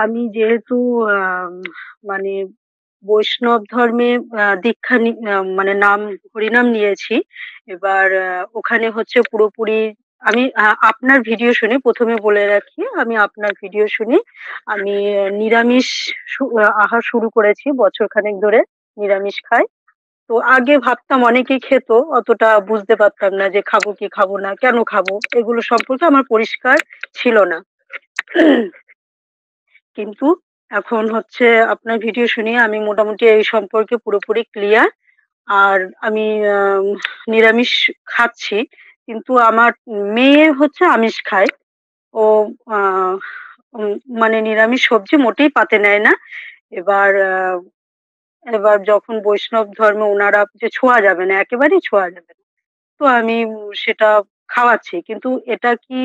আমি যেহেতু আহ, মানে বৈষ্ণব ধর্মে আহ, দীক্ষা নি- মানে নাম হরিনাম নিয়েছি। এবার আহ, ওখানে হচ্ছে পুরোপুরি আমি আপনার ভিডিও শুনে প্রথমে বলে রাখি, আমি আপনার ভিডিও শুনি আমি নিরামিষ আহার শুরু করেছি বছর খানেক ধরে নিরামিষ খাই। তো আগে ভাবতাম অনেকেই খেত, অতটা বুঝতে পারতাম না যে খাবো কি খাবো না, কেন খাবো? এগুলো সম্পর্কে আমার পরিষ্কার ছিল না। কিন্তু এখন হচ্ছে আপনার ভিডিও শুনিয়ে আমি মোটামুটি এই সম্পর্কে পুরোপুরি ক্লিয়ার আর আমি নিরামিষ খাচ্ছি কিন্তু আমার মেয়ে হচ্ছে আমিষ খায় ও মানে নিরামিষ সবজি মোটেই পাতে নেয় না এবার এবার যখন বৈষ্ণব ধর্মে ওনারা যে ছোঁয়া যাবে না একেবারেই ছোঁয়া যাবে না তো আমি সেটা খাওয়াচ্ছে কিন্তু এটা কি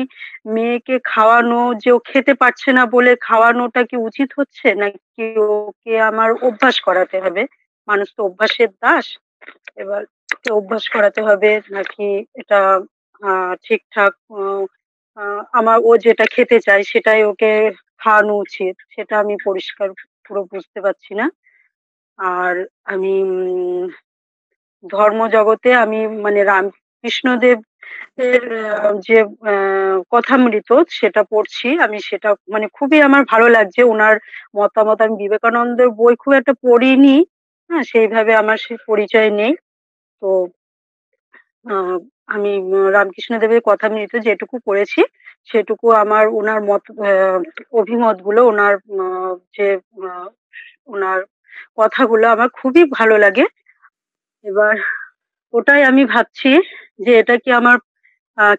মেয়েকে খাওয়ানো যে ও খেতে পারছে না বলে খাওয়ানোটা কি উচিত হচ্ছে নাকি ওকে আমার অভ্যাস করাতে হবে মানুষ তো অভ্যাসের দাস এবার অভ্যাস করাতে হবে নাকি এটা ঠিকঠাক আমার ও যেটা খেতে চায় সেটাই ওকে খাওয়ানো উচিত সেটা আমি পরিষ্কার পুরো বুঝতে পারছি না আর আমি ধর্ম জগতে আমি মানে রামকৃষ্ণদেব যে কথামৃত সেটা পড়ছি আমি সেটা মানে খুবই আমার ভালো লাগছে ওনার মতামত আমি বিবেকানন্দের বই খুব একটা পড়িনি হ্যাঁ সেইভাবে আমার সে পরিচয় নেই তো আমি রামকৃষ্ণ দেবের মৃত যেটুকু পড়েছি সেটুকু আমার ওনার মত অভিমত গুলো ওনার যে ওনার কথাগুলো আমার খুবই ভালো লাগে এবার ওটাই আমি ভাবছি যে এটা কি আমার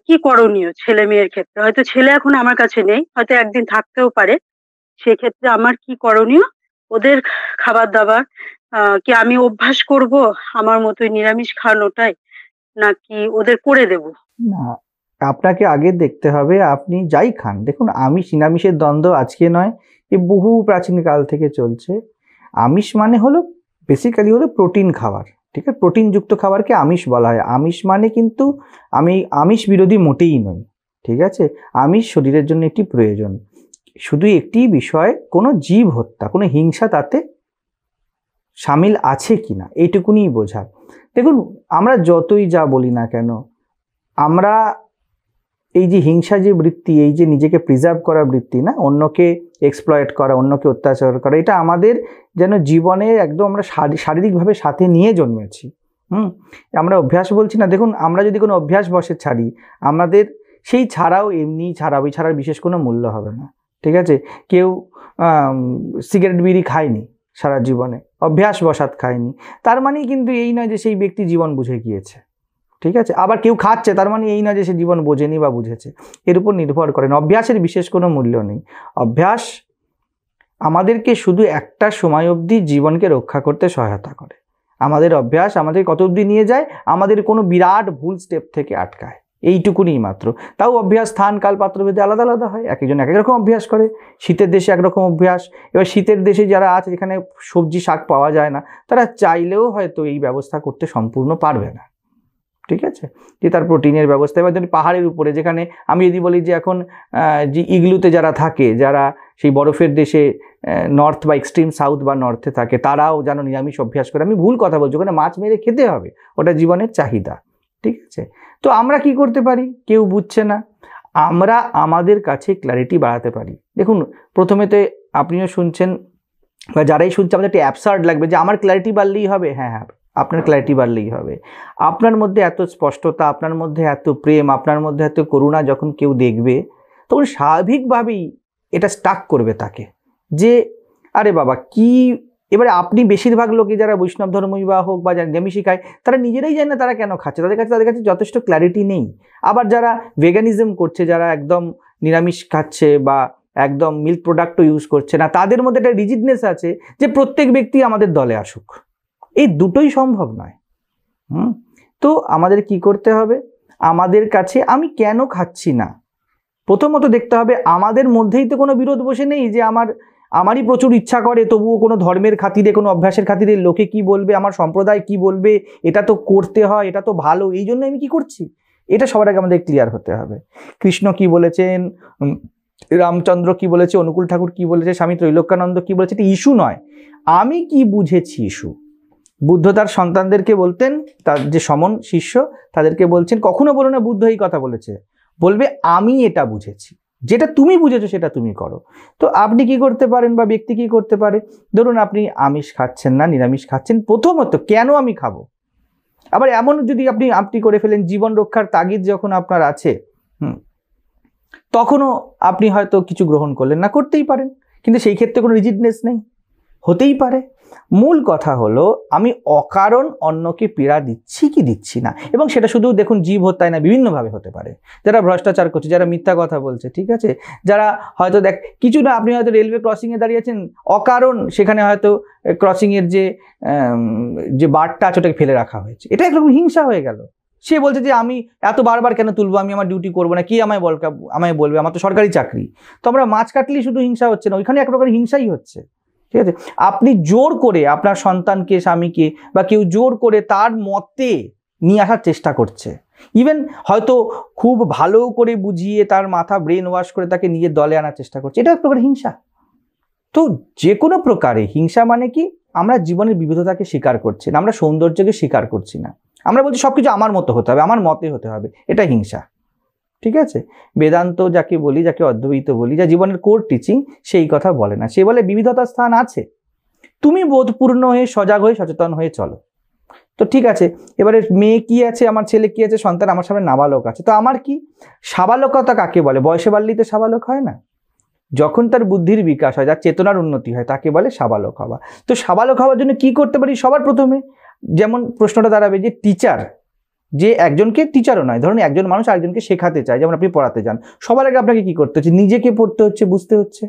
কি করণীয় ছেলে মেয়ের ক্ষেত্রে হয়তো ছেলে এখন আমার কাছে নেই হয়তো একদিন থাকতেও পারে সেক্ষেত্রে আমার কি করণীয় ওদের খাবার দাবার কি আমি অভ্যাস করব আমার মতোই নিরামিষ খান ওটাই নাকি ওদের করে দেব না আপনাকে আগে দেখতে হবে আপনি যাই খান দেখুন আমিষ নিরামিষের দ্বন্দ্ব আজকে নয় এ বহু প্রাচীন কাল থেকে চলছে আমিষ মানে হলো বেসিক্যালি হলো প্রোটিন খাবার ঠিক আছে প্রোটিনযুক্ত খাবারকে আমিষ বলা হয় আমিষ মানে কিন্তু আমি আমিষ বিরোধী মোটেই নই ঠিক আছে আমিষ শরীরের জন্য একটি প্রয়োজন শুধু একটি বিষয় কোনো জীব হত্যা কোনো হিংসা তাতে সামিল আছে কি না এইটুকুনি বোঝায় দেখুন আমরা যতই যা বলি না কেন আমরা এই যে হিংসা যে বৃত্তি এই যে নিজেকে প্রিজার্ভ করা বৃত্তি না অন্যকে এক্সপ্লয়েট করা অন্যকে অত্যাচার করা এটা আমাদের যেন জীবনে একদম আমরা শারীরিকভাবে সাথে নিয়ে জন্মেছি হুম আমরা অভ্যাস বলছি না দেখুন আমরা যদি কোনো অভ্যাস বসে ছাড়ি আমাদের সেই ছাড়াও এমনি ছাড়া ওই ছাড়ার বিশেষ কোনো মূল্য হবে না ঠিক আছে কেউ সিগারেট বিড়ি খায়নি সারা জীবনে অভ্যাস বসাত খায়নি তার মানেই কিন্তু এই নয় যে সেই ব্যক্তি জীবন বুঝে গিয়েছে ঠিক আছে আবার কেউ খাচ্ছে তার মানে এই না যে সে জীবন বোঝেনি বা বুঝেছে এর উপর নির্ভর করেন অভ্যাসের বিশেষ কোনো মূল্য নেই অভ্যাস আমাদেরকে শুধু একটা সময় অবধি জীবনকে রক্ষা করতে সহায়তা করে আমাদের অভ্যাস আমাদের কত অবধি নিয়ে যায় আমাদের কোনো বিরাট ভুল স্টেপ থেকে আটকায় এইটুকুনি মাত্র তাও অভ্যাস স্থান কাল ভেদে আলাদা আলাদা হয় এক একজন এক এক রকম অভ্যাস করে শীতের দেশে একরকম অভ্যাস এবার শীতের দেশে যারা আছে যেখানে সবজি শাক পাওয়া যায় না তারা চাইলেও হয়তো এই ব্যবস্থা করতে সম্পূর্ণ পারবে না ঠিক আছে যে তার প্রোটিনের ব্যবস্থা এবার যদি পাহাড়ের উপরে যেখানে আমি যদি বলি যে এখন যে ইগলুতে যারা থাকে যারা সেই বরফের দেশে নর্থ বা এক্সট্রিম সাউথ বা নর্থে থাকে তারাও যেন নিরামিষ অভ্যাস করে আমি ভুল কথা বলছি ওখানে মাছ মেরে খেতে হবে ওটা জীবনের চাহিদা ঠিক আছে তো আমরা কি করতে পারি কেউ বুঝছে না আমরা আমাদের কাছে ক্ল্যারিটি বাড়াতে পারি দেখুন প্রথমে তো আপনিও শুনছেন বা যারাই শুনছে আমাদের একটা অ্যাবসার্ড লাগবে যে আমার ক্ল্যারিটি বাড়লেই হবে হ্যাঁ হ্যাঁ আপনার ক্ল্যারিটি বাড়লেই হবে আপনার মধ্যে এত স্পষ্টতা আপনার মধ্যে এত প্রেম আপনার মধ্যে এত করুণা যখন কেউ দেখবে তখন স্বাভাবিকভাবেই এটা স্টাক করবে তাকে যে আরে বাবা কি এবারে আপনি বেশিরভাগ লোকে যারা বৈষ্ণব ধর্মই বা হোক বা নিরামিষই শিখায় তারা নিজেরাই জানে না তারা কেন খাচ্ছে তাদের কাছে তাদের কাছে যথেষ্ট ক্ল্যারিটি নেই আবার যারা ভেগানিজম করছে যারা একদম নিরামিষ খাচ্ছে বা একদম মিল্ক প্রোডাক্টও ইউজ করছে না তাদের মধ্যে একটা রিজিডনেস আছে যে প্রত্যেক ব্যক্তি আমাদের দলে আসুক এই দুটোই সম্ভব নয় হুম তো আমাদের কি করতে হবে আমাদের কাছে আমি কেন খাচ্ছি না প্রথমত দেখতে হবে আমাদের মধ্যেই তো কোনো বিরোধ বসে নেই যে আমার আমারই প্রচুর ইচ্ছা করে তবুও কোনো ধর্মের খাতিরে কোনো অভ্যাসের খাতিরে লোকে কি বলবে আমার সম্প্রদায় কি বলবে এটা তো করতে হয় এটা তো ভালো এই জন্য আমি কি করছি এটা সবার আগে আমাদের ক্লিয়ার হতে হবে কৃষ্ণ কি বলেছেন রামচন্দ্র কি বলেছে অনুকূল ঠাকুর কি বলেছে স্বামী ত্রৈলোকানন্দ কি বলেছে এটা ইস্যু নয় আমি কি বুঝেছি ইস্যু বুদ্ধ তার সন্তানদেরকে বলতেন তার যে সমন শিষ্য তাদেরকে বলছেন কখনো বলো না বুদ্ধ এই কথা বলেছে বলবে আমি এটা বুঝেছি যেটা তুমি বুঝেছো সেটা তুমি করো তো আপনি কি করতে পারেন বা ব্যক্তি কি করতে পারে ধরুন আপনি আমিষ খাচ্ছেন না নিরামিষ খাচ্ছেন প্রথমত কেন আমি খাবো আবার এমন যদি আপনি আপনি করে ফেলেন জীবন রক্ষার তাগিদ যখন আপনার আছে হুম তখনও আপনি হয়তো কিছু গ্রহণ করলেন না করতেই পারেন কিন্তু সেই ক্ষেত্রে কোনো রিজিডনেস নেই হতেই পারে মূল কথা হলো আমি অকারণ অন্যকে পীড়া দিচ্ছি কি দিচ্ছি না এবং সেটা শুধু দেখুন জীব হত্যায় না বিভিন্নভাবে হতে পারে যারা ভ্রষ্টাচার করছে যারা মিথ্যা কথা বলছে ঠিক আছে যারা হয়তো দেখ কিছু না আপনি হয়তো রেলওয়ে ক্রসিংয়ে দাঁড়িয়ে আছেন অকারণ সেখানে হয়তো ক্রসিংয়ের যে যে বারটা আছে ওটাকে ফেলে রাখা হয়েছে এটা একরকম হিংসা হয়ে গেল সে বলছে যে আমি এত বারবার কেন তুলবো আমি আমার ডিউটি করবো না কি আমায় বল আমায় বলবে আমার তো সরকারি চাকরি তো আমরা মাছ কাটলেই শুধু হিংসা হচ্ছে না ওইখানে এক প্রকার হিংসাই হচ্ছে ঠিক আছে আপনি জোর করে আপনার সন্তানকে স্বামীকে বা কেউ জোর করে তার মতে নিয়ে আসার চেষ্টা করছে ইভেন হয়তো খুব ভালো করে বুঝিয়ে তার মাথা ব্রেন ওয়াশ করে তাকে নিজের দলে আনার চেষ্টা করছে এটা এক প্রকার হিংসা তো যে কোনো প্রকারে হিংসা মানে কি আমরা জীবনের বিবিধতাকে স্বীকার করছি না আমরা সৌন্দর্যকে স্বীকার করছি না আমরা বলছি সব কিছু আমার মতো হতে হবে আমার মতে হতে হবে এটা হিংসা ঠিক আছে বেদান্ত যাকে বলি যাকে অদ্বৈত বলি যা জীবনের কোর টিচিং সেই কথা বলে না সে বলে বিবিধতার স্থান আছে তুমি বোধপূর্ণ হয়ে সজাগ হয়ে সচেতন হয়ে চলো তো ঠিক আছে এবারে মেয়ে কি আছে আমার ছেলে কি আছে সন্তান আমার সামনে নাবালক আছে তো আমার কি সাবালকতা কাকে বলে বয়সে বাড়লেই তো সাবালক হয় না যখন তার বুদ্ধির বিকাশ হয় যার চেতনার উন্নতি হয় তাকে বলে সাবালক হওয়া তো সাবালক হওয়ার জন্য কি করতে পারি সবার প্রথমে যেমন প্রশ্নটা দাঁড়াবে যে টিচার যে একজনকে টিচারও নয় ধরুন একজন মানুষ আরেকজনকে শেখাতে চায় যেমন আপনি পড়াতে যান সবার আগে আপনাকে কি করতে হচ্ছে নিজেকে পড়তে হচ্ছে বুঝতে হচ্ছে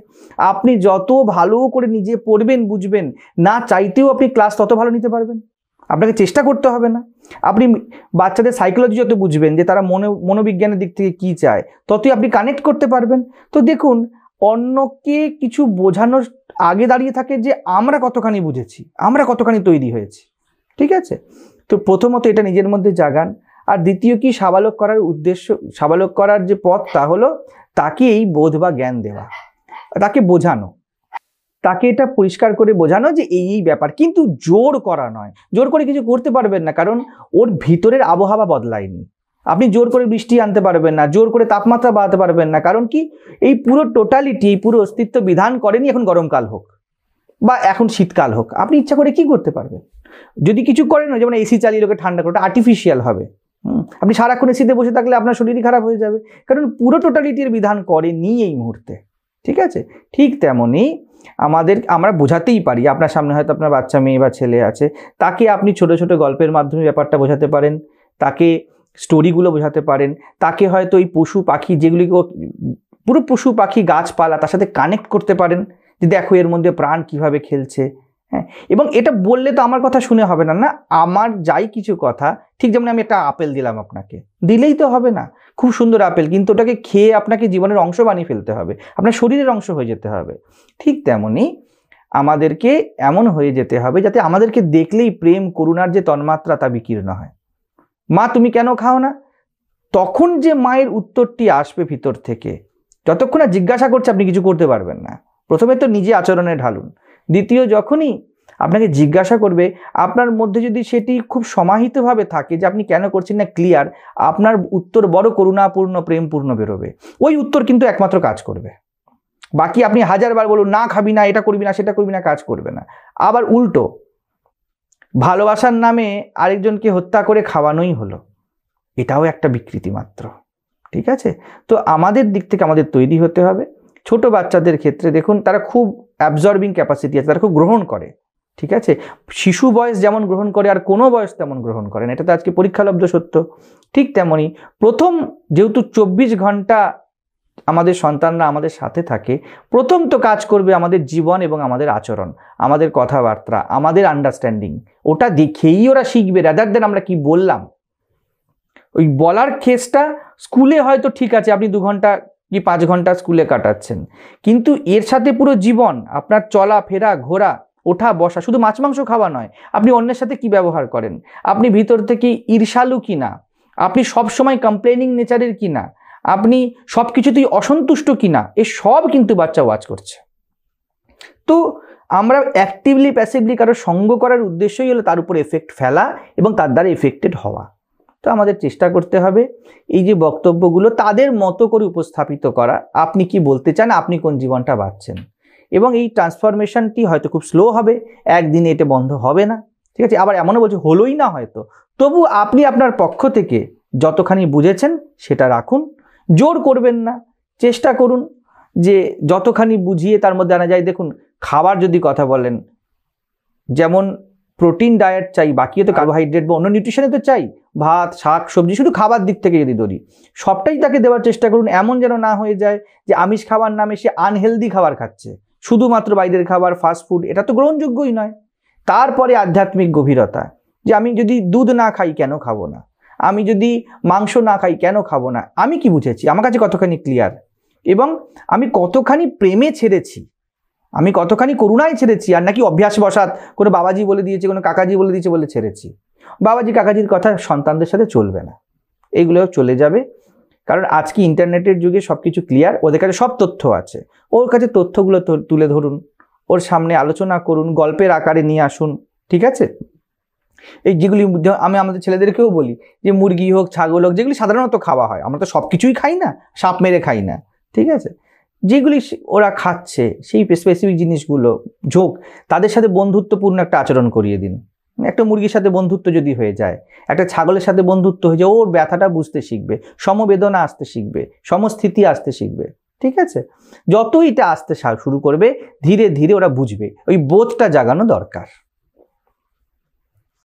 আপনি যত ভালো করে নিজে পড়বেন বুঝবেন না চাইতেও আপনি ক্লাস তত ভালো নিতে পারবেন আপনাকে চেষ্টা করতে হবে না আপনি বাচ্চাদের সাইকোলজি যত বুঝবেন যে তারা মনো মনোবিজ্ঞানের দিক থেকে কি চায় ততই আপনি কানেক্ট করতে পারবেন তো দেখুন অন্যকে কিছু বোঝানোর আগে দাঁড়িয়ে থাকে যে আমরা কতখানি বুঝেছি আমরা কতখানি তৈরি হয়েছি ঠিক আছে তো প্রথমত এটা নিজের মধ্যে জাগান আর দ্বিতীয় কি সাবালক করার উদ্দেশ্য সাবালক করার যে পথ তা হলো তাকে এই বোধ বা জ্ঞান দেওয়া তাকে বোঝানো তাকে এটা পরিষ্কার করে বোঝানো যে এই এই ব্যাপার কিন্তু জোর করা নয় জোর করে কিছু করতে পারবেন না কারণ ওর ভিতরের আবহাওয়া বদলায়নি আপনি জোর করে বৃষ্টি আনতে পারবেন না জোর করে তাপমাত্রা বাড়াতে পারবেন না কারণ কি এই পুরো টোটালিটি এই পুরো অস্তিত্ব বিধান করেনি এখন গরমকাল হোক বা এখন শীতকাল হোক আপনি ইচ্ছা করে কি করতে পারবেন যদি কিছু করেন যেমন এসি চালিয়ে লোকে ঠান্ডা করে ওটা আর্টিফিশিয়াল হবে আপনি সারাক্ষণ এসিতে বসে থাকলে আপনার শরীরই খারাপ হয়ে যাবে কারণ পুরো টোটালিটির বিধান করেনি এই মুহূর্তে ঠিক আছে ঠিক তেমনই আমাদের আমরা বোঝাতেই পারি আপনার সামনে হয়তো আপনার বাচ্চা মেয়ে বা ছেলে আছে তাকে আপনি ছোট ছোট গল্পের মাধ্যমে ব্যাপারটা বোঝাতে পারেন তাকে স্টোরিগুলো বোঝাতে পারেন তাকে হয়তো ওই পশু পাখি যেগুলি পুরো পশু পাখি গাছপালা তার সাথে কানেক্ট করতে পারেন যে দেখো এর মধ্যে প্রাণ কিভাবে খেলছে হ্যাঁ এবং এটা বললে তো আমার কথা শুনে হবে না না আমার যাই কিছু কথা ঠিক যেমন আমি একটা আপেল দিলাম আপনাকে দিলেই তো হবে না খুব সুন্দর আপেল কিন্তু ওটাকে খেয়ে আপনাকে জীবনের অংশ বানিয়ে ফেলতে হবে আপনার শরীরের অংশ হয়ে যেতে হবে ঠিক তেমনই আমাদেরকে এমন হয়ে যেতে হবে যাতে আমাদেরকে দেখলেই প্রেম করুণার যে তন্মাত্রা তা বিকীর্ণ হয় মা তুমি কেন খাও না তখন যে মায়ের উত্তরটি আসবে ভিতর থেকে যতক্ষণ আর জিজ্ঞাসা করছে আপনি কিছু করতে পারবেন না প্রথমে তো নিজে আচরণে ঢালুন দ্বিতীয় যখনই আপনাকে জিজ্ঞাসা করবে আপনার মধ্যে যদি সেটি খুব সমাহিতভাবে থাকে যে আপনি কেন করছেন না ক্লিয়ার আপনার উত্তর বড় করুণাপূর্ণ প্রেমপূর্ণ বেরোবে ওই উত্তর কিন্তু একমাত্র কাজ করবে বাকি আপনি হাজারবার বলুন না খাবি না এটা করবি না সেটা করবি না কাজ করবে না আবার উল্টো ভালোবাসার নামে আরেকজনকে হত্যা করে খাওয়ানোই হলো এটাও একটা বিকৃতি মাত্র ঠিক আছে তো আমাদের দিক থেকে আমাদের তৈরি হতে হবে ছোট বাচ্চাদের ক্ষেত্রে দেখুন তারা খুব অ্যাবজর্বিং ক্যাপাসিটি আছে তারা খুব গ্রহণ করে ঠিক আছে শিশু বয়স যেমন গ্রহণ করে আর কোনো বয়স তেমন গ্রহণ করে না এটা তো আজকে পরীক্ষালব্ধ সত্য ঠিক তেমনই প্রথম যেহেতু চব্বিশ ঘন্টা আমাদের সন্তানরা আমাদের সাথে থাকে প্রথম তো কাজ করবে আমাদের জীবন এবং আমাদের আচরণ আমাদের কথাবার্তা আমাদের আন্ডারস্ট্যান্ডিং ওটা দেখেই ওরা শিখবে রাদার দেন আমরা কি বললাম ওই বলার কেসটা স্কুলে হয়তো ঠিক আছে আপনি দু ঘন্টা কি পাঁচ ঘন্টা স্কুলে কাটাচ্ছেন কিন্তু এর সাথে পুরো জীবন আপনার চলা ফেরা ঘোরা ওঠা বসা শুধু মাছ মাংস খাওয়া নয় আপনি অন্যের সাথে কি ব্যবহার করেন আপনি ভিতর থেকে ঈর্ষালু কি না আপনি সবসময় কমপ্লেনিং নেচারের কি না আপনি সব কিছুতেই অসন্তুষ্ট কি না এ সব কিন্তু বাচ্চা ওয়াচ করছে তো আমরা অ্যাক্টিভলি প্যাসিভলি কারো সঙ্গ করার উদ্দেশ্যই হলো তার উপর এফেক্ট ফেলা এবং তার দ্বারা এফেক্টেড হওয়া তো আমাদের চেষ্টা করতে হবে এই যে বক্তব্যগুলো তাদের মতো করে উপস্থাপিত করা আপনি কি বলতে চান আপনি কোন জীবনটা বাঁচছেন এবং এই ট্রান্সফরমেশনটি হয়তো খুব স্লো হবে একদিনে এটা বন্ধ হবে না ঠিক আছে আবার এমনও বলছে হলোই না হয়তো তবু আপনি আপনার পক্ষ থেকে যতখানি বুঝেছেন সেটা রাখুন জোর করবেন না চেষ্টা করুন যে যতখানি বুঝিয়ে তার মধ্যে আনা যায় দেখুন খাবার যদি কথা বলেন যেমন প্রোটিন ডায়েট চাই বাকিও তো কার্বোহাইড্রেট বা অন্য নিউট্রিশনে তো চাই ভাত শাক সবজি শুধু খাবার দিক থেকে যদি ধরি সবটাই তাকে দেওয়ার চেষ্টা করুন এমন যেন না হয়ে যায় যে আমিষ খাবার নামে সে আনহেলদি খাবার খাচ্ছে শুধুমাত্র বাইরের খাবার ফাস্টফুড এটা তো গ্রহণযোগ্যই নয় তারপরে আধ্যাত্মিক গভীরতা যে আমি যদি দুধ না খাই কেন খাবো না আমি যদি মাংস না খাই কেন খাবো না আমি কি বুঝেছি আমার কাছে কতখানি ক্লিয়ার এবং আমি কতখানি প্রেমে ছেড়েছি আমি কতখানি করুণায় ছেড়েছি আর নাকি অভ্যাস বসাত কোনো বাবাজি বলে দিয়েছে কোনো কাকাজি বলে দিয়েছে বলে ছেড়েছি বাবাজি কাকাজির কথা সন্তানদের সাথে চলবে না এইগুলো চলে যাবে কারণ আজকে ইন্টারনেটের যুগে সব কিছু ক্লিয়ার ওদের কাছে সব তথ্য আছে ওর কাছে তথ্যগুলো তুলে ধরুন ওর সামনে আলোচনা করুন গল্পের আকারে নিয়ে আসুন ঠিক আছে এই যেগুলি আমি আমাদের ছেলেদেরকেও বলি যে মুরগি হোক ছাগল হোক যেগুলি সাধারণত খাওয়া হয় আমরা তো সব কিছুই খাই না সাপ মেরে খাই না ঠিক আছে যেগুলি ওরা খাচ্ছে সেই স্পেসিফিক জিনিসগুলো ঝোঁক তাদের সাথে বন্ধুত্বপূর্ণ একটা আচরণ করিয়ে দিন একটা মুরগির সাথে বন্ধুত্ব যদি হয়ে যায় একটা ছাগলের সাথে বন্ধুত্ব হয়ে যায় ওর ব্যথাটা বুঝতে শিখবে সমবেদনা আসতে শিখবে সমস্থিতি আসতে শিখবে ঠিক আছে যতই এটা আসতে শুরু করবে ধীরে ধীরে ওরা বুঝবে ওই বোধটা জাগানো দরকার